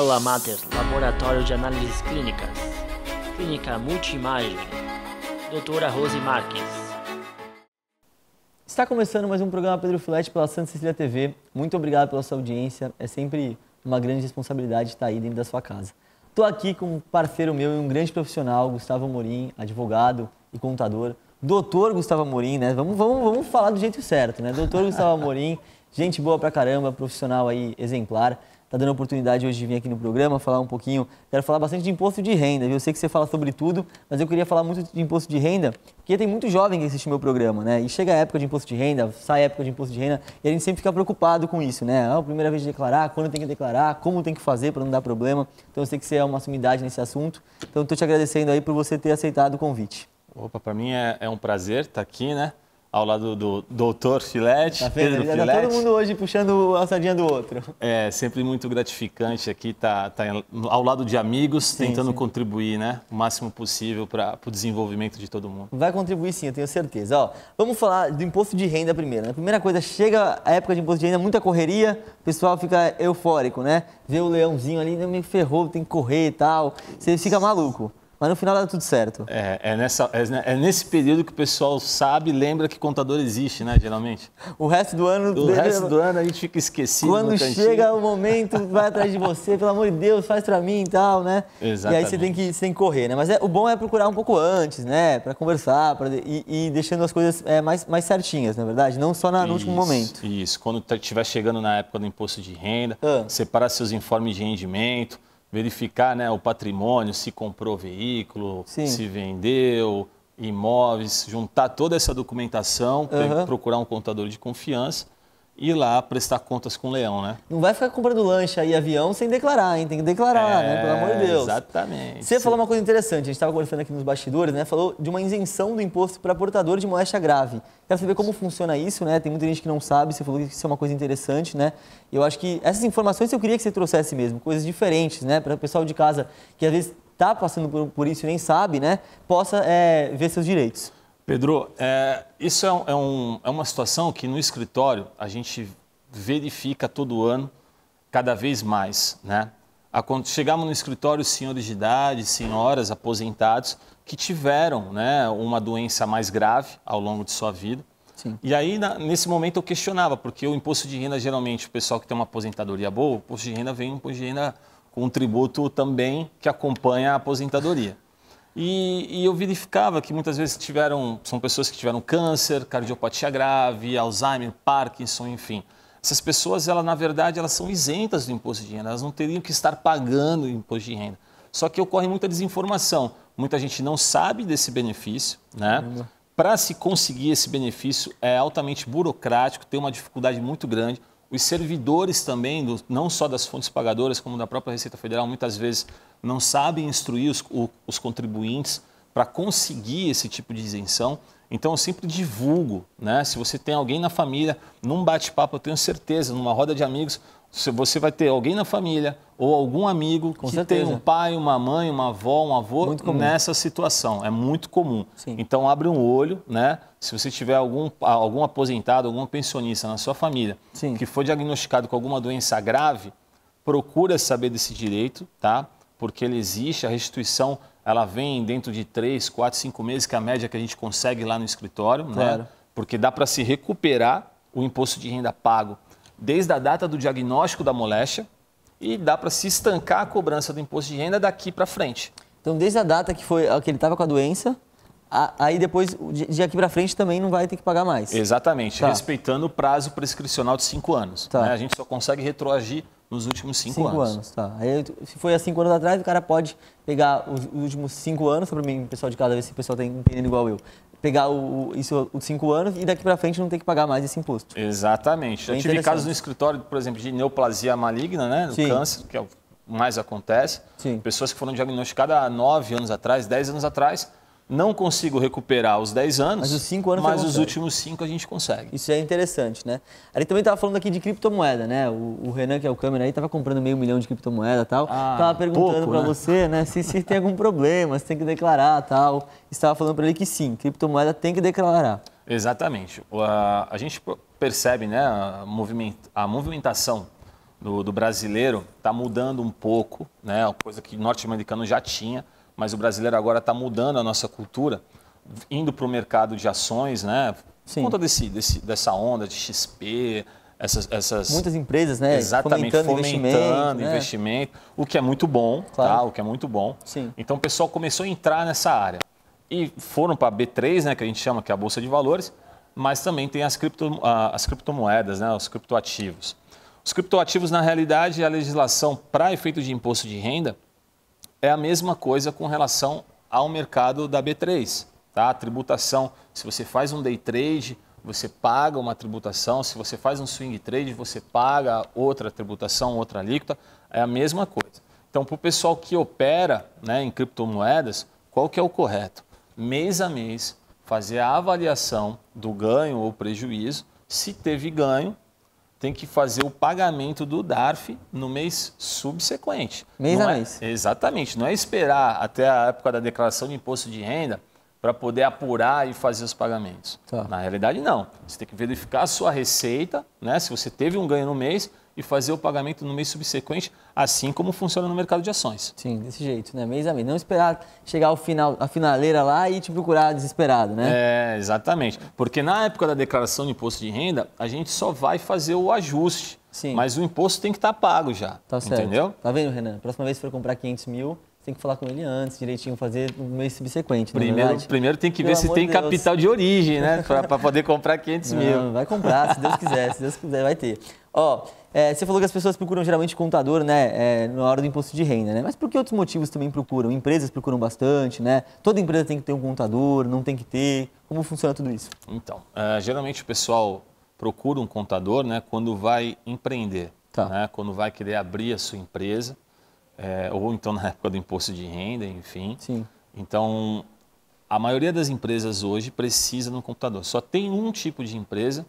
Célula Mater, Laboratório de Análises Clínicas, Clínica Multimagem, Doutora Rose Marques. Está começando mais um programa Pedro Filete pela Santa Cecília TV. Muito obrigado pela sua audiência. É sempre uma grande responsabilidade estar aí dentro da sua casa. Estou aqui com um parceiro meu e um grande profissional, Gustavo Morim, advogado e contador. Doutor Gustavo Morim, né? Vamos, vamos, vamos falar do jeito certo, né? Doutor Gustavo Morim, gente boa pra caramba, profissional aí exemplar está dando a oportunidade hoje de vir aqui no programa, falar um pouquinho. Quero falar bastante de imposto de renda, Eu sei que você fala sobre tudo, mas eu queria falar muito de imposto de renda, porque tem muito jovem que assiste meu programa, né? E chega a época de imposto de renda, sai a época de imposto de renda, e a gente sempre fica preocupado com isso, né? É a primeira vez de declarar, quando tem que declarar, como tem que fazer para não dar problema. Então eu sei que você é uma sumidade nesse assunto. Então estou te agradecendo aí por você ter aceitado o convite. Opa, para mim é, é um prazer estar tá aqui, né? ao lado do doutor Filete. Tá Pedro Filete. Tá todo mundo hoje puxando a sardinha do outro. É, sempre muito gratificante aqui estar tá, tá ao lado de amigos, sim, tentando sim. contribuir né, o máximo possível para o desenvolvimento de todo mundo. Vai contribuir sim, eu tenho certeza. Ó, vamos falar do imposto de renda primeiro. A né? Primeira coisa, chega a época de imposto de renda, muita correria, o pessoal fica eufórico, né? Vê o leãozinho ali, me ferrou, tem que correr e tal. Você fica maluco. Mas no final dá tudo certo. É, é, nessa, é, é nesse período que o pessoal sabe, lembra que contador existe, né, geralmente? O resto do ano... O resto do ano a gente fica esquecido Quando chega o momento, vai atrás de você, pelo amor de Deus, faz pra mim e tal, né? Exatamente. E aí você tem que, você tem que correr, né? Mas é, o bom é procurar um pouco antes, né? Pra conversar pra, e, e deixando as coisas é, mais, mais certinhas, na verdade, não só na, no último momento. Isso, quando estiver tá, chegando na época do imposto de renda, ah. separar seus informes de rendimento, verificar né, o patrimônio, se comprou veículo, Sim. se vendeu, imóveis, juntar toda essa documentação, uhum. procurar um contador de confiança ir lá prestar contas com o leão, né? Não vai ficar comprando lanche e avião sem declarar, hein? Tem que declarar, é, né? Pelo amor de é, Deus. Exatamente. Você falou uma coisa interessante, a gente estava conversando aqui nos bastidores, né? Falou de uma isenção do imposto para portador de moléstia grave. Quero saber como funciona isso, né? Tem muita gente que não sabe, você falou que isso é uma coisa interessante, né? Eu acho que essas informações eu queria que você trouxesse mesmo, coisas diferentes, né? Para o pessoal de casa que às vezes está passando por, por isso e nem sabe, né? Possa é, ver seus direitos. Pedro, é, isso é, é, um, é uma situação que no escritório a gente verifica todo ano, cada vez mais, né? Chegamos no escritório senhores de idade, senhoras, aposentados, que tiveram né, uma doença mais grave ao longo de sua vida. Sim. E aí, na, nesse momento, eu questionava, porque o imposto de renda, geralmente, o pessoal que tem uma aposentadoria boa, o imposto de renda vem um imposto de renda com um tributo também que acompanha a aposentadoria. E, e, eu verificava que muitas vezes tiveram, são pessoas que tiveram câncer, cardiopatia grave, Alzheimer, Parkinson, enfim. Essas pessoas, ela, na verdade, elas são isentas do imposto de renda, elas não teriam que estar pagando imposto de renda. Só que ocorre muita desinformação, muita gente não sabe desse benefício, né? Para se conseguir esse benefício é altamente burocrático, tem uma dificuldade muito grande. Os servidores também, do, não só das fontes pagadoras, como da própria Receita Federal, muitas vezes não sabem instruir os, o, os contribuintes para conseguir esse tipo de isenção. Então eu sempre divulgo, né? Se você tem alguém na família, num bate-papo, eu tenho certeza, numa roda de amigos, você vai ter alguém na família ou algum amigo Com que certeza. tem um pai, uma mãe, uma avó, um avô nessa situação. É muito comum. Sim. Então abre um olho, né? Se você tiver algum, ah, algum aposentado, algum pensionista na sua família Sim. que for diagnosticado com alguma doença grave, procura saber desse direito, tá? Porque ele existe, a restituição ela vem dentro de 3, 4, 5 meses, que é a média que a gente consegue lá no escritório, né? claro. né? Porque dá para se recuperar o imposto de renda pago desde a data do diagnóstico da moléstia e dá para se estancar a cobrança do imposto de renda daqui para frente. Então, desde a data que foi que ele estava com a doença aí depois, de aqui para frente, também não vai ter que pagar mais. Exatamente, tá. respeitando o prazo prescricional de cinco anos. Tá. Né? A gente só consegue retroagir nos últimos cinco, cinco anos. anos tá. Aí, se foi há cinco anos atrás, o cara pode pegar os últimos cinco anos, para mim, pessoal de casa, ver se o pessoal um tá entendendo igual eu. Pegar o, isso os cinco anos e daqui para frente não ter que pagar mais esse imposto. Exatamente. É eu tive casos no escritório, por exemplo, de neoplasia maligna, né? Do câncer, que é o mais acontece. Sim. Pessoas que foram diagnosticadas há nove anos atrás, dez anos atrás, não consigo recuperar os 10 anos, mas os, cinco anos mas os últimos 5 a gente consegue. Isso é interessante, né? A gente também estava falando aqui de criptomoeda, né? O, o, Renan, que é o câmera aí, estava comprando meio milhão de criptomoeda e tal. Ah, perguntando para né? você, né, se, se tem algum problema, se tem que declarar tal. Estava falando para ele que sim, criptomoeda tem que declarar. Exatamente. A, a gente percebe, né, a, a movimentação do, do brasileiro está mudando um pouco, né? Coisa que o norte-americano já tinha, mas o brasileiro agora está mudando a nossa cultura, indo para o mercado de ações, né? Sim. Por conta desse, desse, dessa onda de XP, essas, essas, muitas empresas, né? Exatamente, fomentando, fomentando investimento, né? o que é muito bom, tá? claro. tá? O que é muito bom. Sim. Então o pessoal começou a entrar nessa área e foram para a B3, né? Que a gente chama que é a bolsa de valores, mas também tem as, cripto, as criptomoedas, né? Os criptoativos. Os criptoativos, na realidade, é a legislação para efeito de imposto de renda é a mesma coisa com relação ao mercado da B3. Tá? A tributação, se você faz um day trade, você paga uma tributação, se você faz um swing trade, você paga outra tributação, outra alíquota, é a mesma coisa. Então, para o pessoal que opera né, em criptomoedas, qual que é o correto? Mês a mês, fazer a avaliação do ganho ou prejuízo, se teve ganho, tem que fazer o pagamento do DARF no mês subsequente. Mês não a é, mês. Exatamente. Não é esperar até a época da declaração de imposto de renda para poder apurar e fazer os pagamentos. Tá. Na realidade, não. Você tem que verificar a sua receita, né? se você teve um ganho no mês, e fazer o pagamento no mês subsequente, assim como funciona no mercado de ações. Sim, desse jeito, né? Mês a mês. Não esperar chegar ao final, a finaleira lá e te procurar desesperado, né? É, exatamente. Porque na época da declaração de imposto de renda, a gente só vai fazer o ajuste. Sim. Mas o imposto tem que estar tá pago já. Tá certo. Entendeu? Tá vendo, Renan? Próxima vez que for comprar 500 mil, tem que falar com ele antes, direitinho, fazer no mês subsequente. É primeiro, é primeiro tem que Pelo ver se tem Deus. capital de origem, né? Para poder comprar 500 não, mil. Vai comprar, se Deus quiser, se Deus quiser, vai ter. Ó, é, você falou que as pessoas procuram geralmente contador, né, é, na hora do imposto de renda, né? Mas por que outros motivos também procuram? Empresas procuram bastante, né? Toda empresa tem que ter um contador, não tem que ter. Como funciona tudo isso? Então, é, geralmente o pessoal procura um contador, né, quando vai empreender, tá. né, quando vai querer abrir a sua empresa, é, ou então na época do imposto de renda, enfim. Sim. Então, a maioria das empresas hoje precisa de um contador Só tem um tipo de empresa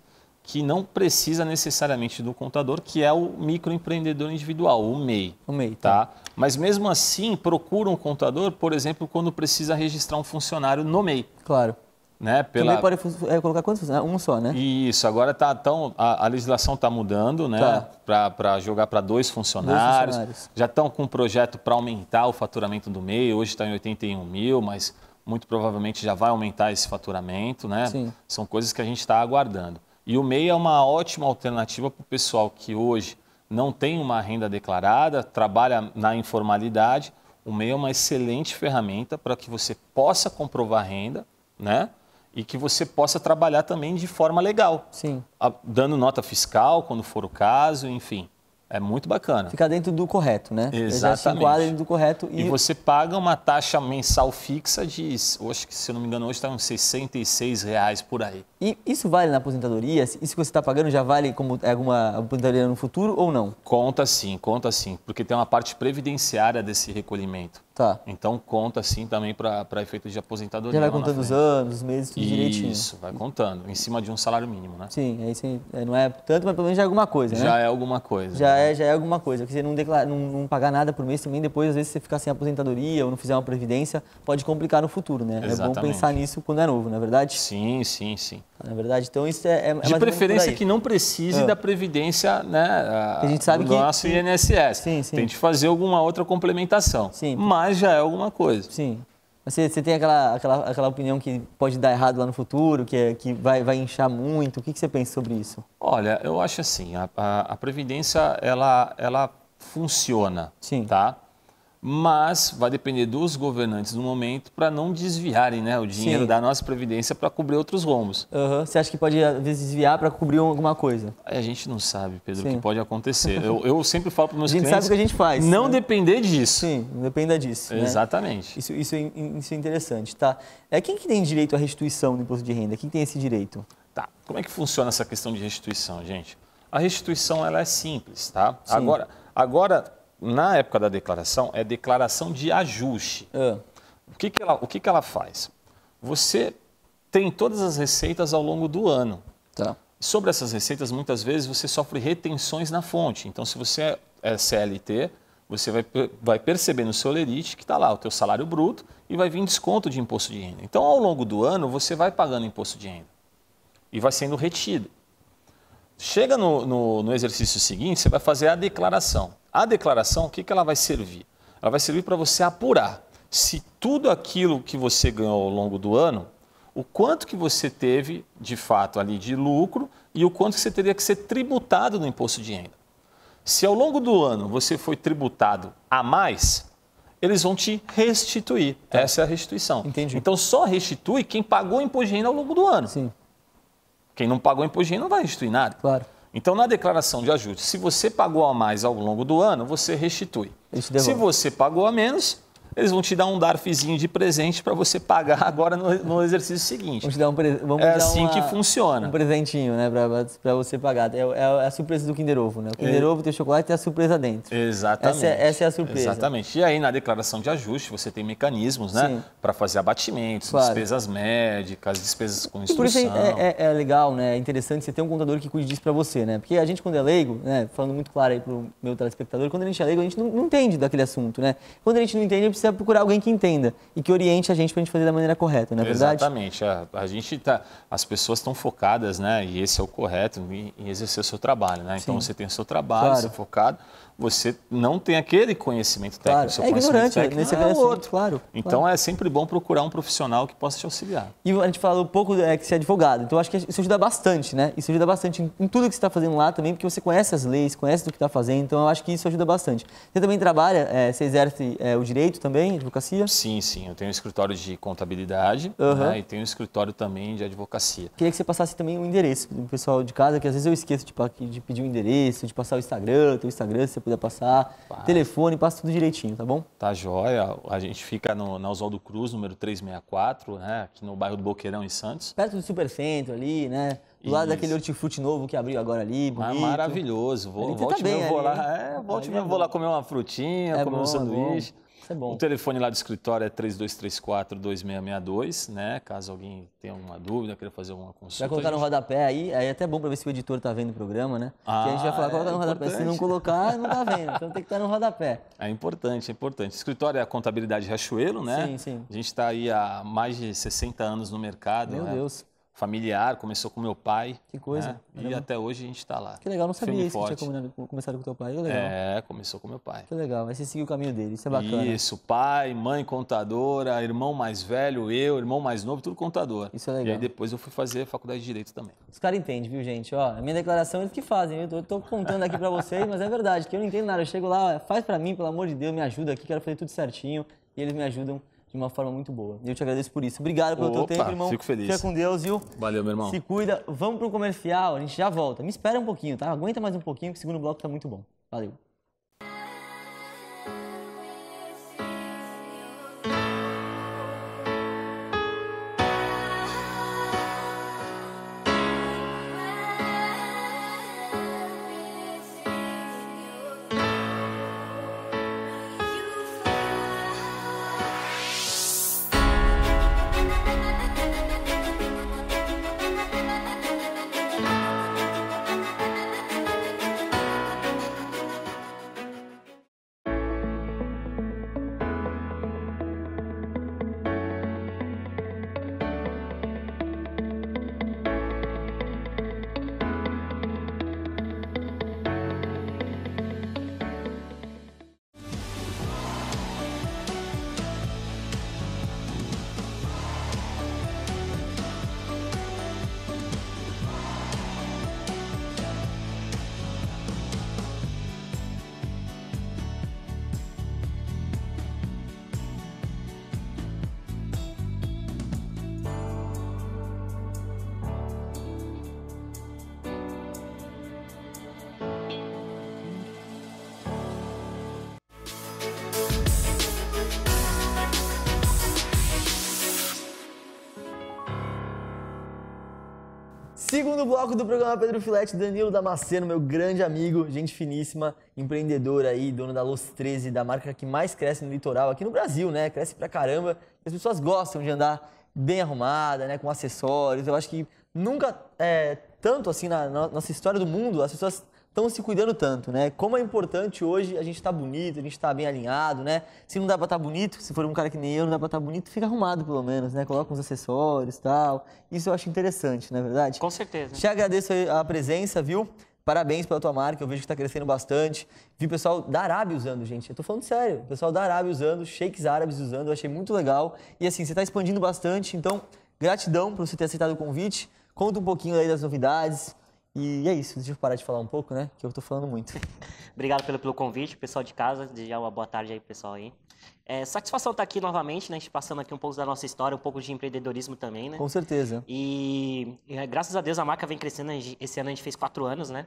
que não precisa necessariamente do contador, que é o microempreendedor individual, o MEI. O MEI, tá? tá? Mas mesmo assim, procura um contador, por exemplo, quando precisa registrar um funcionário no MEI. Claro. Né, pela... pode é, colocar quantos? Um só, né? Isso, agora tá tão, a, a legislação está mudando, né? Tá. Para jogar para dois, dois funcionários. Já estão com um projeto para aumentar o faturamento do MEI, hoje está em 81 mil, mas muito provavelmente já vai aumentar esse faturamento, né? Sim. São coisas que a gente está aguardando. E o MEI é uma ótima alternativa para o pessoal que hoje não tem uma renda declarada, trabalha na informalidade. O MEI é uma excelente ferramenta para que você possa comprovar renda, né? E que você possa trabalhar também de forma legal. Sim. Dando nota fiscal, quando for o caso, enfim. É muito bacana. Fica dentro do correto, né? Exatamente. Ele dentro do correto e... e... você paga uma taxa mensal fixa de, hoje, se eu não me engano, hoje está uns 66 reais por aí. E isso vale na aposentadoria? Isso que você está pagando já vale como é alguma aposentadoria no futuro ou não? Conta sim, conta sim, porque tem uma parte previdenciária desse recolhimento. Tá. Então conta assim também para efeito de aposentadoria. Já vai contando os anos, os meses, tudo direitinho. Isso, vai contando, em cima de um salário mínimo, né? Sim, aí sim, é, não é tanto, mas pelo menos já é alguma coisa, né? Já é alguma coisa. Já, né? é, já é alguma coisa, porque você não, declara, não, não, pagar nada por mês também, depois às vezes você ficar sem aposentadoria ou não fizer uma previdência, pode complicar no futuro, né? Exatamente. É bom pensar nisso quando é novo, não é verdade? Sim, sim, sim. Na é verdade, então isso é, é, é De preferência que não precise ah. da previdência, né? A, a gente sabe do que... nosso INSS. Sim, sim. Tem de fazer alguma outra complementação. Sim. Mas mas já é alguma coisa. Sim. Você, você tem aquela, aquela, aquela opinião que pode dar errado lá no futuro, que, é, que vai, vai inchar muito? O que, que você pensa sobre isso? Olha, eu acho assim, a, a, a Previdência, ela, ela funciona, Sim. tá? mas vai depender dos governantes no momento para não desviarem né, o dinheiro Sim. da nossa previdência para cobrir outros rombos. Uhum. Você acha que pode, às vezes, desviar para cobrir alguma coisa? A gente não sabe, Pedro, o que pode acontecer. Eu, eu sempre falo para meus clientes... A gente sabe o que a gente faz. Não né? depender disso. Sim, não dependa disso. Né? Exatamente. Né? Isso, isso, é, isso é interessante, tá? É, quem que tem direito à restituição do imposto de renda? Quem tem esse direito? Tá, como é que funciona essa questão de restituição, gente? A restituição, ela é simples, tá? Sim. Agora... Agora, na época da declaração, é declaração de ajuste. É. O, que, que, ela, o que, que ela faz? Você tem todas as receitas ao longo do ano. Tá. Sobre essas receitas, muitas vezes você sofre retenções na fonte. Então, se você é, é CLT, você vai, vai perceber no seu lerite que está lá o teu salário bruto e vai vir desconto de imposto de renda. Então, ao longo do ano, você vai pagando imposto de renda e vai sendo retido. Chega no, no, no exercício seguinte, você vai fazer a declaração. A declaração, o que, que ela vai servir? Ela vai servir para você apurar se tudo aquilo que você ganhou ao longo do ano, o quanto que você teve de fato ali de lucro e o quanto que você teria que ser tributado no imposto de renda. Se ao longo do ano você foi tributado a mais, eles vão te restituir. Tá. Essa é a restituição. Entendi. Então só restitui quem pagou o imposto de renda ao longo do ano. Sim. Quem não pagou o imposto de renda não vai restituir nada. Claro. Então, na declaração de ajuste, se você pagou a mais ao longo do ano, você restitui. Se você pagou a menos, eles vão te dar um DARFzinho de presente para você pagar agora no, no exercício seguinte. Vamos te dar um vamos É dar assim uma, que funciona. Um presentinho, né, para você pagar. É, é, é, a surpresa do Kinder Ovo, né? O Kinder é. Ovo tem chocolate e tem a surpresa dentro. Exatamente. Essa é, essa é, a surpresa. Exatamente. E aí, na declaração de ajuste, você tem mecanismos, né? Para fazer abatimentos, claro. despesas médicas, despesas com instrução. E por isso é, é, é, legal, né? É interessante você ter um contador que cuide disso para você, né? Porque a gente, quando é leigo, né? Falando muito claro aí pro meu telespectador, quando a gente é leigo, a gente não, não entende daquele assunto, né? Quando a gente não entende, precisa procurar alguém que entenda e que oriente a gente para a gente fazer da maneira correta, não é Exatamente. verdade? Exatamente. É. A, gente tá, as pessoas estão focadas, né? E esse é o correto em, em exercer o seu trabalho, né? Então Sim. você tem o seu trabalho, claro. você é focado, você não tem aquele conhecimento técnico. Claro. Seu é ignorante, né? técnico nesse é, é outro. Claro, então claro. é sempre bom procurar um profissional que possa te auxiliar. E a gente falou um pouco é, que você é advogado, então acho que isso ajuda bastante, né? Isso ajuda bastante em, em tudo que você está fazendo lá também, porque você conhece as leis, conhece do que está fazendo, então eu acho que isso ajuda bastante. Você também trabalha, é, você exerce é, o direito também, advocacia? Sim, sim. Eu tenho um escritório de contabilidade uhum. né, e tenho um escritório também de advocacia. Queria que você passasse também o um endereço do o pessoal de casa, que às vezes eu esqueço de, tipo, de pedir o um endereço, de passar o Instagram, o Instagram, se você cuida passar. Telefone, passa tudo direitinho, tá bom? Tá joia. A gente fica no, na Oswaldo Cruz, número 364, né? Aqui no bairro do Boqueirão, em Santos. Perto do Supercentro ali, né? Do Isso. lado daquele hortifruti novo que abriu agora ali, ah, maravilhoso. Vou, volte tá bem, vou lá. Né? É, volte mesmo, é vou lá comer uma frutinha, é comer bom, um é sanduíche. É isso é bom. O telefone lá do escritório é 3234-2662, né? Caso alguém tenha alguma dúvida, queira fazer alguma consulta. Vai colocar no rodapé aí, aí é até bom para ver se o editor tá vendo o programa, né? Ah, a gente vai ah, falar, é coloca no importante. rodapé. Se não colocar, não tá vendo. Então tem que estar tá no rodapé. É importante, é importante. O escritório é a contabilidade Rachoeiro, né? Sim, sim. A gente está aí há mais de 60 anos no mercado. Meu né? Deus familiar, começou com meu pai. Que coisa. Né? E até hoje a gente está lá. Que legal, não sabia isso forte. que tinha começado com teu pai. Que legal. É, começou com meu pai. Que legal, mas você seguiu o caminho dele, isso é bacana. Isso, pai, mãe contadora, irmão mais velho, eu, irmão mais novo, tudo contador. Isso é legal. E aí depois eu fui fazer faculdade de Direito também. Os caras entendem, viu, gente? Ó, a minha declaração é eles que fazem, eu estou contando aqui para vocês, mas é verdade, que eu não entendo nada. Eu chego lá, faz para mim, pelo amor de Deus, me ajuda aqui, quero fazer tudo certinho, e eles me ajudam de uma forma muito boa. E eu te agradeço por isso. Obrigado pelo Opa, teu tempo, irmão. Fico feliz. Fica com Deus, viu? Valeu, meu irmão. Se cuida. Vamos pro comercial, a gente já volta. Me espera um pouquinho, tá? Aguenta mais um pouquinho, que o segundo bloco tá muito bom. Valeu. Segundo bloco do programa Pedro Filete, Danilo Damasceno, meu grande amigo, gente finíssima, empreendedor aí, dono da Los 13, da marca que mais cresce no litoral aqui no Brasil, né? Cresce pra caramba. As pessoas gostam de andar bem arrumada, né? Com acessórios. Eu acho que nunca é, tanto assim na, nossa história do mundo, as pessoas estão se cuidando tanto, né? Como é importante hoje a gente estar tá bonito, a gente estar tá bem alinhado, né? Se não dá para estar tá bonito, se for um cara que nem eu, não dá para estar tá bonito, fica arrumado pelo menos, né? Coloca uns acessórios e tal. Isso eu acho interessante, não é verdade? Com certeza. Te agradeço a presença, viu? Parabéns pela tua marca, eu vejo que está crescendo bastante. Vi pessoal da Arábia usando, gente. Eu tô falando sério. Pessoal da Arábia usando, shakes árabes usando, eu achei muito legal. E assim, você está expandindo bastante, então gratidão por você ter aceitado o convite. Conta um pouquinho aí das novidades. E é isso, deixa eu parar de falar um pouco, né? Que eu tô falando muito. Obrigado pelo, pelo convite, pessoal de casa. Desejar uma boa tarde aí, pessoal aí. É, satisfação estar tá aqui novamente, né? A gente passando aqui um pouco da nossa história, um pouco de empreendedorismo também, né? Com certeza. E, é, graças a Deus a marca vem crescendo. Esse ano a gente fez quatro anos, né?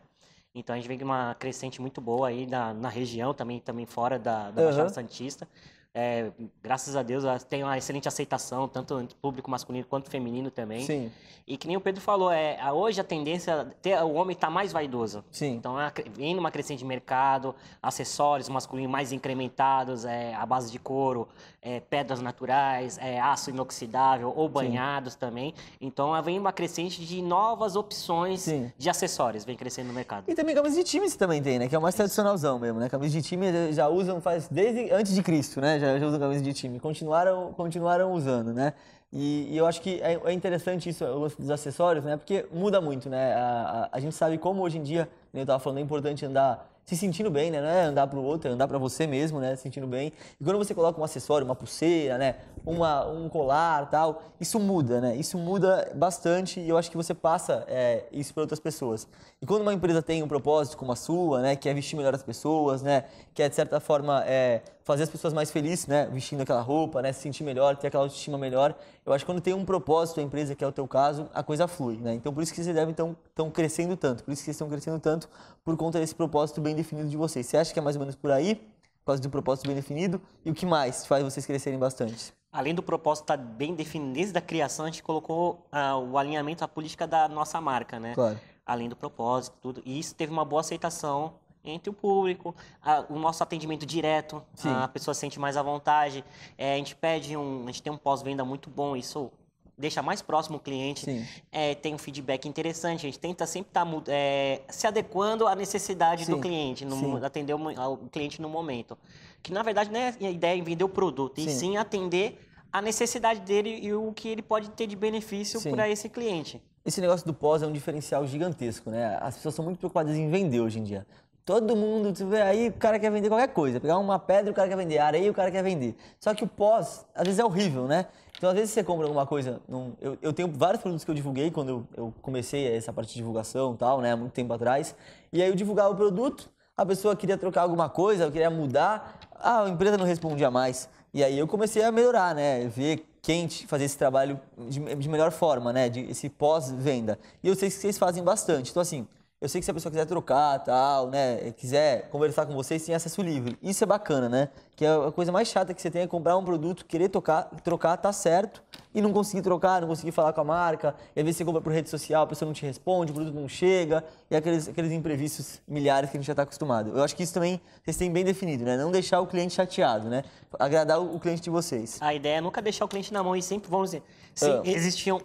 Então a gente vem com uma crescente muito boa aí na, na região, também, também fora da, da Baixada Santista. É, graças a Deus, tem uma excelente aceitação, tanto público masculino quanto feminino também. Sim. E que nem o Pedro falou, é, hoje a tendência, é ter, o homem está mais vaidoso. Sim. Então, é, vem numa crescente de mercado, acessórios masculinos mais incrementados, é, a base de couro, é, pedras naturais, é, aço inoxidável ou banhados Sim. também. Então, é, vem uma crescente de novas opções Sim. de acessórios, vem crescendo no mercado. E também camisas de time também tem, né? Que é o mais tradicionalzão mesmo, né? Camisas de time já usam faz desde antes de Cristo, né? já, já usam camisa de time, continuaram, continuaram usando, né? E, e eu acho que é, é interessante isso, o dos acessórios, né? Porque muda muito, né? A, a, a gente sabe como hoje em dia, né, eu estava falando, é importante andar se sentindo bem, né? Não é andar para o outro, é andar para você mesmo, né? Se sentindo bem. E quando você coloca um acessório, uma pulseira, né? Uma, um colar, tal, isso muda, né? Isso muda bastante e eu acho que você passa é, isso para outras pessoas. E quando uma empresa tem um propósito como a sua, né? Que é vestir melhor as pessoas, né? Que é, de certa forma, é, fazer as pessoas mais felizes, né? Vestindo aquela roupa, né? Se sentir melhor, ter aquela autoestima melhor. Eu acho que quando tem um propósito a empresa, que é o teu caso, a coisa flui, né? Então por isso que vocês devem estão tão crescendo tanto, por isso que vocês estão crescendo tanto por conta desse propósito bem definido de vocês. Você acha que é mais ou menos por aí? Por causa do propósito bem definido? E o que mais faz vocês crescerem bastante? Além do propósito estar tá bem definido desde a criação, a gente colocou ah, o alinhamento à política da nossa marca, né? Claro. Além do propósito, tudo. E isso teve uma boa aceitação entre o público, a, o nosso atendimento direto, Sim. a pessoa se sente mais à vontade. É, a gente pede um, a gente tem um pós-venda muito bom, isso deixa mais próximo o cliente, é, tem um feedback interessante. A gente tenta sempre estar tá, é, se adequando à necessidade Sim. do cliente, no, atender o, cliente no momento. Que na verdade não é a ideia em vender o produto, sim. e sim atender a necessidade dele e o que ele pode ter de benefício para esse cliente. Esse negócio do pós é um diferencial gigantesco, né? As pessoas são muito preocupadas em vender hoje em dia. Todo mundo, tu tipo, vê aí, o cara quer vender qualquer coisa. Pegar uma pedra, o cara quer vender. Areia, o cara quer vender. Só que o pós, às vezes, é horrível, né? Então, às vezes, você compra alguma coisa... Num... Eu, eu, tenho vários produtos que eu divulguei quando eu, eu comecei essa parte de divulgação e tal, né? Há muito tempo atrás. E aí, eu divulgava o produto, a pessoa queria trocar alguma coisa, queria mudar. a empresa não respondia mais. E aí, eu comecei a melhorar, né? Ver quente fazer esse trabalho de, de melhor forma, né? De, esse pós-venda. E eu sei que vocês fazem bastante. Então, assim... Eu sei que se a pessoa quiser trocar, tal, né, quiser conversar com vocês, tem acesso livre. Isso é bacana, né? Que é a coisa mais chata que você tem é comprar um produto, querer tocar, trocar, tá certo, e não conseguir trocar, não conseguir falar com a marca, e às vezes você compra por rede social, a pessoa não te responde, o produto não chega, e aqueles, aqueles imprevistos milhares que a gente já está acostumado. Eu acho que isso também vocês têm bem definido, né? Não deixar o cliente chateado, né? Agradar o cliente de vocês. A ideia é nunca deixar o cliente na mão e sempre, vamos dizer, se ah. existiam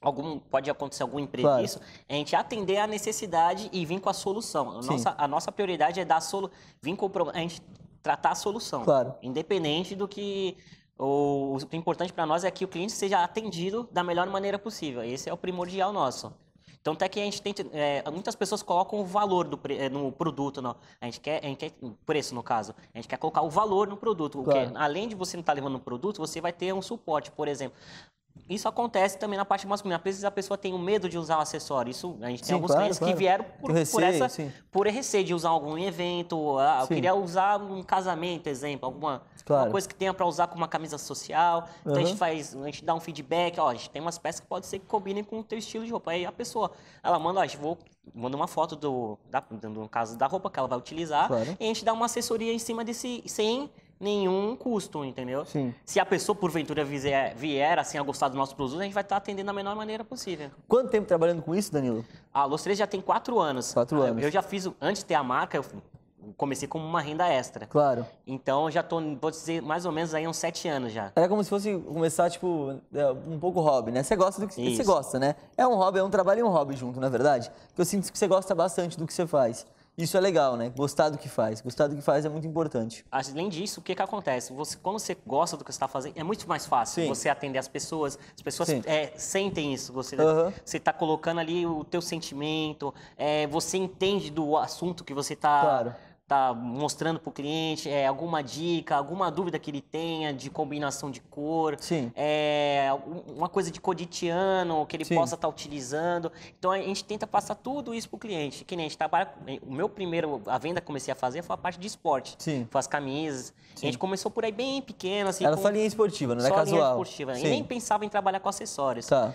algum pode acontecer algum imprevisto, claro. a gente atender a necessidade e vir com a solução. A, nossa, a nossa, prioridade é dar solu, vir com o a gente tratar a solução. Claro. Independente do que o, o é importante para nós é que o cliente seja atendido da melhor maneira possível. Esse é o primordial nosso. Então, até que a gente tenta. É, muitas pessoas colocam o valor do, é, no produto. Não. A, gente quer, a gente quer. Preço, no caso. A gente quer colocar o valor no produto. Claro. Porque, além de você não estar tá levando o produto, você vai ter um suporte. Por exemplo, isso acontece também na parte masculina. Às vezes a pessoa tem o um medo de usar o acessório. Isso, a gente sim, tem alguns claro, clientes claro. que vieram por, receio, por essa sim. por receio de usar algum evento. Ah, eu queria usar um casamento, exemplo, alguma claro. coisa que tenha para usar com uma camisa social. Então uhum. a gente faz, a gente dá um feedback, ó, a gente tem umas peças que pode ser que combinem com o teu estilo de roupa. Aí a pessoa, ela manda, ó, vou manda uma foto do, da, no caso da roupa que ela vai utilizar, e a gente dá uma assessoria em cima desse, sem nenhum custo, entendeu? Sim. Se a pessoa, porventura, vier, vier assim, a gostar dos nossos produtos, a gente vai estar tá atendendo da melhor maneira possível. Quanto tempo trabalhando com isso, Danilo? A Los 3 já tem quatro anos. Quatro ah, anos. Eu já fiz, antes de ter a marca, eu comecei como uma renda extra. Claro. Então já estou, vou dizer, mais ou menos aí uns sete anos já. Era é como se fosse começar, tipo, é, um pouco hobby, né? Você gosta do que Isso. você gosta, né? É um hobby, é um trabalho e um hobby junto, na é verdade. Porque eu sinto que você gosta bastante do que você faz. Isso é legal, né? Gostar do que faz. Gostar do que faz é muito importante. Além disso, o que, que acontece? Você, quando você gosta do que você está fazendo, é muito mais fácil Sim. você atender as pessoas. As pessoas é, sentem isso. Você uhum. Né? está colocando ali o teu sentimento, é, você entende do assunto que você está... Claro tá mostrando para o cliente é, alguma dica, alguma dúvida que ele tenha de combinação de cor, Sim. É, uma coisa de coditiano que ele Sim. possa estar tá utilizando. Então a gente tenta passar tudo isso para o cliente. Que nem a gente trabalha. O meu primeiro, a venda que comecei a fazer foi a parte de esporte. Sim. Foi as camisas. Sim. A gente começou por aí bem pequeno. Assim, Era com, só linha esportiva, não é só casual? Linha esportiva. E nem pensava em trabalhar com acessórios. Tá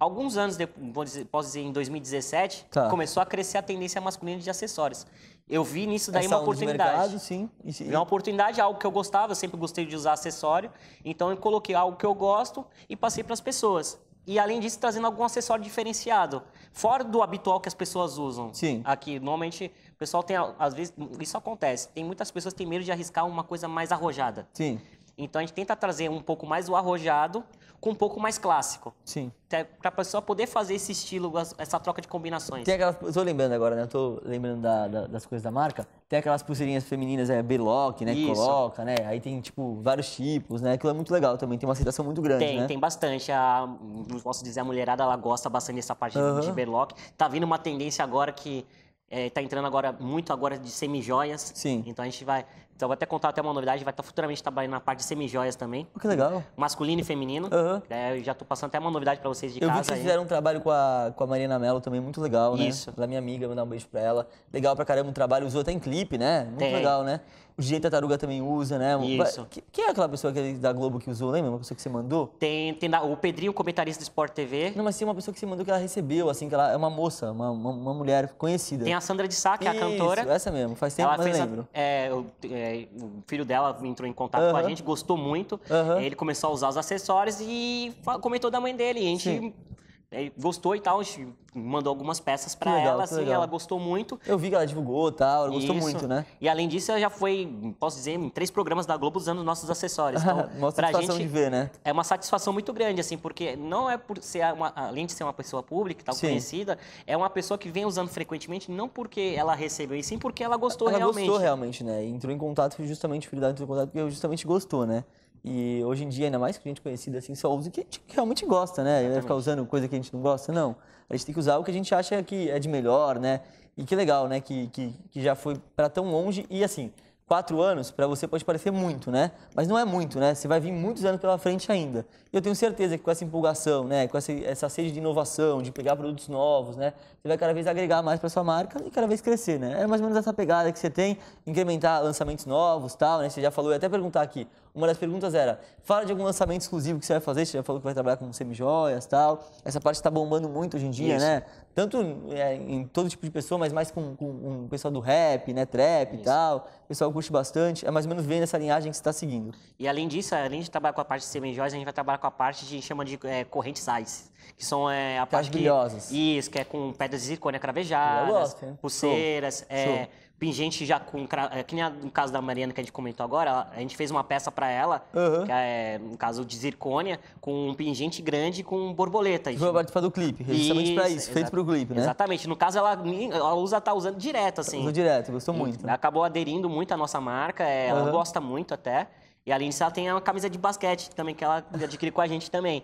alguns anos depois, posso dizer, em 2017, tá. começou a crescer a tendência masculina de acessórios. Eu vi nisso daí Essa uma oportunidade. Mercado, sim. E... É uma oportunidade, algo que eu gostava, eu sempre gostei de usar acessório. Então eu coloquei algo que eu gosto e passei para as pessoas. E além disso, trazendo algum acessório diferenciado, fora do habitual que as pessoas usam. Sim. Aqui, normalmente, o pessoal tem, às vezes, isso acontece. Tem muitas pessoas que têm medo de arriscar uma coisa mais arrojada. Sim. Então a gente tenta trazer um pouco mais o arrojado com um pouco mais clássico. Sim. Pra pessoa poder fazer esse estilo, essa troca de combinações. Tem aquelas. Eu tô lembrando agora, né? Eu tô lembrando da, da, das coisas da marca. Tem aquelas pulseirinhas femininas, é berlock, né? Isso. Coloca, né? Aí tem, tipo, vários tipos, né? Aquilo é muito legal também, tem uma aceitação muito grande. Tem, né? tem bastante. A, posso dizer, a mulherada ela gosta bastante dessa parte uhum. de berlock. Tá vindo uma tendência agora que. É, tá entrando agora muito agora de semi-joias. Sim. Então a gente vai então vou até contar até uma novidade, vai estar tá futuramente trabalhando na parte de semijoias também. Oh, que legal. Masculino e feminino. Uhum. É, eu já estou passando até uma novidade para vocês de eu casa. Eu vi que vocês fizeram um trabalho com a, com a Marina Mello também, muito legal, né? Isso. Da minha amiga, mandar um beijo para ela. Legal pra caramba o um trabalho, usou até em clipe, né? Muito Tem. legal, né? O DJ Tartaruga também usa, né? Isso. Quem é aquela pessoa que, é da Globo que usou? Lembra uma pessoa que você mandou? Tem, tem o Pedrinho, comentarista do Sport TV. Não, mas tem uma pessoa que você mandou que ela recebeu, assim, que ela é uma moça, uma, uma, uma mulher conhecida. Tem a Sandra de Sá, que é a cantora. essa mesmo. Faz tempo, ela mas lembro. A, é, o, é, o, filho dela entrou em contato uh -huh. com a gente, gostou muito. Uh -huh. Ele começou a usar os acessórios e comentou da mãe dele. E a gente... Sim gostou e tal, mandou algumas peças para ela, assim, legal. ela gostou muito. Eu vi que ela divulgou e tal, ela gostou muito, né? E além disso, ela já foi, posso dizer, em três programas da Globo usando nossos acessórios. Então, a satisfação gente, de ver, né? É uma satisfação muito grande, assim, porque não é por ser uma, além de ser uma pessoa pública e tal, sim. conhecida, é uma pessoa que vem usando frequentemente, não porque ela recebeu, e sim porque ela gostou ela realmente. Ela gostou realmente, né? entrou em contato justamente, o entrou em contato porque justamente gostou, né? E hoje em dia, ainda mais que gente conhecida assim, só usa o que a gente realmente gosta, né? não Vai ficar usando coisa que a gente não gosta, não. A gente tem que usar o que a gente acha que é de melhor, né? E que legal, né? Que, que, que já foi para tão longe e assim, quatro anos para você pode parecer muito, né? Mas não é muito, né? Você vai vir muitos anos pela frente ainda. E eu tenho certeza que com essa empolgação, né? Com essa, essa sede de inovação, de pegar produtos novos, né? Você vai cada vez agregar mais para sua marca e cada vez crescer, né? É mais ou menos essa pegada que você tem, incrementar lançamentos novos, tal, né? Você já falou, eu até perguntar aqui, uma das perguntas era: fala de algum lançamento exclusivo que você vai fazer, você já falou que vai trabalhar com semijoias e tal. Essa parte está bombando muito hoje em dia, Isso. né? Tanto é, em todo tipo de pessoa, mas mais com, o pessoal do rap, né? Trap Isso. e tal. O pessoal curte bastante. É mais ou menos vendo essa linhagem que você está seguindo. E além disso, além de trabalhar com a parte de semijoias, a gente vai trabalhar com a parte gente chama de é, correntes ice que são é, a parte que, isso que é com pedras de zircônia cravejadas, gosto, pulseiras, Show. É, Show pingente já com. É, que nem no caso da Mariana que a gente comentou agora, a gente fez uma peça para ela, uhum. que é, no caso de zircônia, com um pingente grande com borboleta. Foi gente... para do clipe, justamente para isso, feito para o clipe, né? Exatamente. No caso, ela, ela usa, tá usando direto, assim. direto, gostou muito. Acabou aderindo muito à nossa marca, é, ela uhum. gosta muito até. E além disso, ela tem uma camisa de basquete também, que ela adquire com a gente também.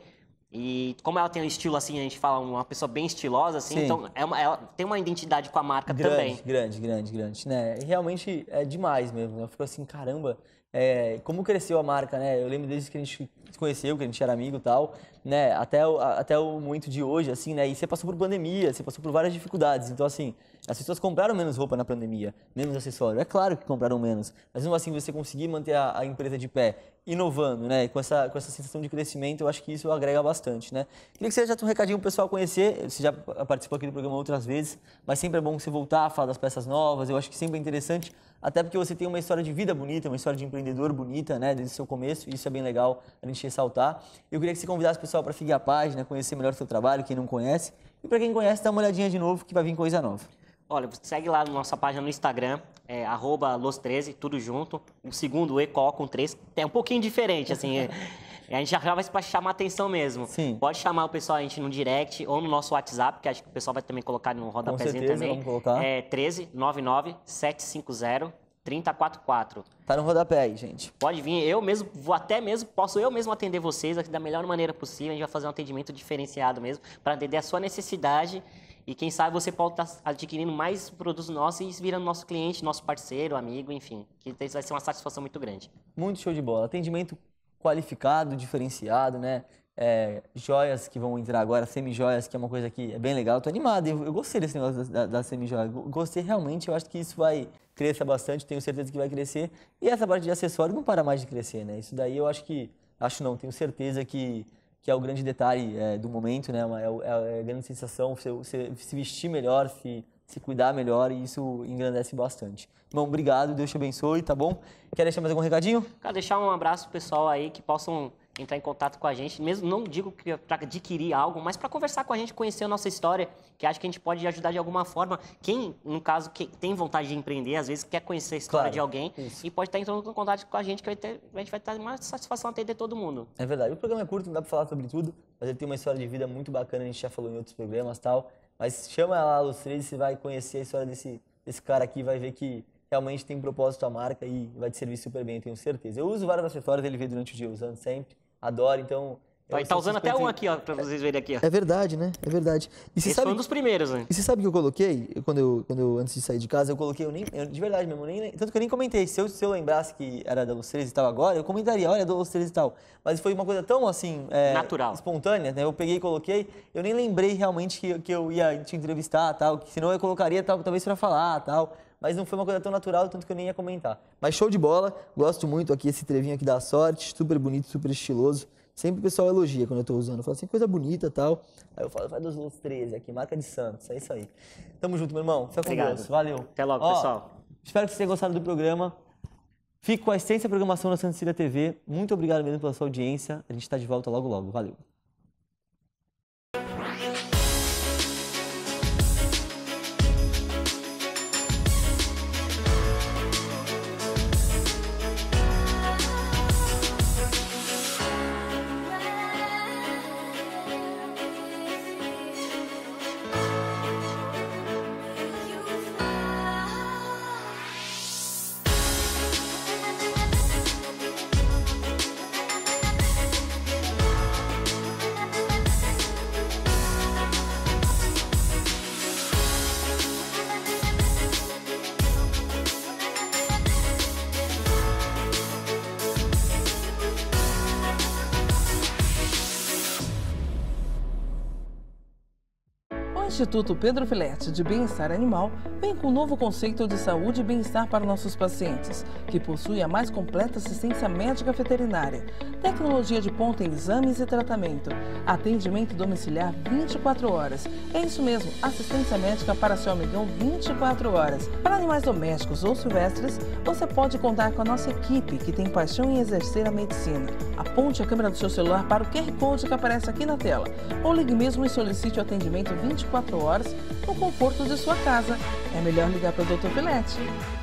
E como ela tem um estilo assim, a gente fala uma pessoa bem estilosa, assim, Sim. então é uma, ela tem uma identidade com a marca grande, também. Grande, grande, grande, né? E realmente é demais mesmo. Eu fico assim, caramba, é, como cresceu a marca, né? Eu lembro desde que a gente se conheceu, que a gente era amigo e tal, né? Até o, até o momento de hoje, assim, né? E você passou por pandemia, você passou por várias dificuldades. Então, assim, as pessoas compraram menos roupa na pandemia, menos acessório. É claro que compraram menos. Mas mesmo assim, você conseguir manter a, a empresa de pé inovando, né? Com essa, com essa sensação de crescimento, eu acho que isso agrega bastante, né? Queria que você já um recadinho pro pessoal conhecer. Você já participou aqui do programa outras vezes, mas sempre é bom você voltar a falar das peças novas. Eu acho que sempre é interessante, até porque você tem uma história de vida bonita, uma história de empreendedor bonita, né? Desde o seu começo, e isso é bem legal a gente ressaltar. Eu queria que você convidasse o pessoal para seguir a página, conhecer melhor o seu trabalho, quem não conhece. E para quem conhece, dá uma olhadinha de novo que vai vir coisa nova. Olha, segue lá na nossa página no Instagram, é, los13, tudo junto. O segundo, ECO com três é um pouquinho diferente, assim. é, a gente já vai pra chamar atenção mesmo. Sim. Pode chamar o pessoal, a gente no direct ou no nosso WhatsApp, que acho que o pessoal vai também colocar no rodapézinho também. Vamos colocar. É 13 99 750 3044. Tá no rodapé aí, gente. Pode vir, eu mesmo, vou até mesmo, posso eu mesmo atender vocês da melhor maneira possível. A gente vai fazer um atendimento diferenciado mesmo, para atender a sua necessidade e quem sabe você pode estar adquirindo mais produtos nossos e virando nosso cliente, nosso parceiro, amigo, enfim. Que isso vai ser uma satisfação muito grande. Muito show de bola. Atendimento qualificado, diferenciado, né? É, joias que vão entrar agora, semi-joias, que é uma coisa que é bem legal. Eu tô animado, eu, eu gostei desse negócio da, da, da semi-joia. Gostei realmente, eu acho que isso vai crescer bastante, tenho certeza que vai crescer. E essa parte de acessório não para mais de crescer, né? Isso daí eu acho que, acho não, tenho certeza que que é o grande detalhe é, do momento, né? É, é, é, a grande sensação, você, você se vestir melhor, se, se cuidar melhor, e isso engrandece bastante. Irmão, obrigado, Deus te abençoe, tá bom? Quer deixar mais algum recadinho? Quero deixar um abraço pro pessoal aí que possam entrar em contato com a gente, mesmo não digo que para adquirir algo, mas para conversar com a gente, conhecer a nossa história, que acho que a gente pode ajudar de alguma forma. Quem, no caso, que tem vontade de empreender, às vezes quer conhecer a história claro, de alguém isso. e pode estar entrando em contato com a gente, que vai ter, a gente vai ter uma satisfação atender todo mundo. É verdade. O programa é curto, não dá para falar sobre tudo, mas ele tem uma história de vida muito bacana, a gente já falou em outros programas tal. Mas chama lá os três, você vai conhecer a história desse, desse cara aqui, vai ver que realmente tem um propósito a marca e vai te servir super bem, tenho certeza. Eu uso vários acessórios, ele veio durante o dia usando sempre adoro, então... Tá, tá usando até um aqui, ó, pra vocês verem aqui, ó. É verdade, né? É verdade. E você sabe... foi um dos primeiros, né? E você sabe que eu coloquei? Quando eu, quando eu, antes de sair de casa, eu coloquei, eu nem, eu, de verdade mesmo, nem, tanto que eu nem comentei. Se eu, se eu lembrasse que era da Los 13 e tal agora, eu comentaria, olha, é da Los 13 e tal. Mas foi uma coisa tão, assim... É, Natural. Espontânea, né? Eu peguei e coloquei, eu nem lembrei realmente que, que eu ia te entrevistar, tal, que senão eu colocaria, tal, talvez pra falar, tal mas não foi uma coisa tão natural, tanto que eu nem ia comentar. Mas show de bola, gosto muito aqui, esse trevinho aqui da sorte, super bonito, super estiloso. Sempre o pessoal elogia quando eu estou usando, fala assim, coisa bonita tal. Aí eu falo, vai dos Luz 13 aqui, marca de Santos, é isso aí. Tamo junto, meu irmão. Fica com Obrigado. Deus, valeu. Até logo, Ó, pessoal. Espero que vocês tenham gostado do programa. Fico com a extensa programação da Santa Cecília TV. Muito obrigado mesmo pela sua audiência. A gente está de volta logo, logo. Valeu. Instituto Pedro Filete de Bem-Estar Animal vem com um novo conceito de saúde e bem-estar para nossos pacientes, que possui a mais completa assistência médica veterinária, tecnologia de ponta em exames e tratamento, atendimento domiciliar 24 horas. É isso mesmo, assistência médica para seu amigão 24 horas. Para animais domésticos ou silvestres, você pode contar com a nossa equipe que tem paixão em exercer a medicina. Aponte a câmera do seu celular para o QR Code que aparece aqui na tela, ou ligue mesmo e solicite o atendimento 24 24 horas no conforto de sua casa. É melhor ligar para o Dr. Pilete.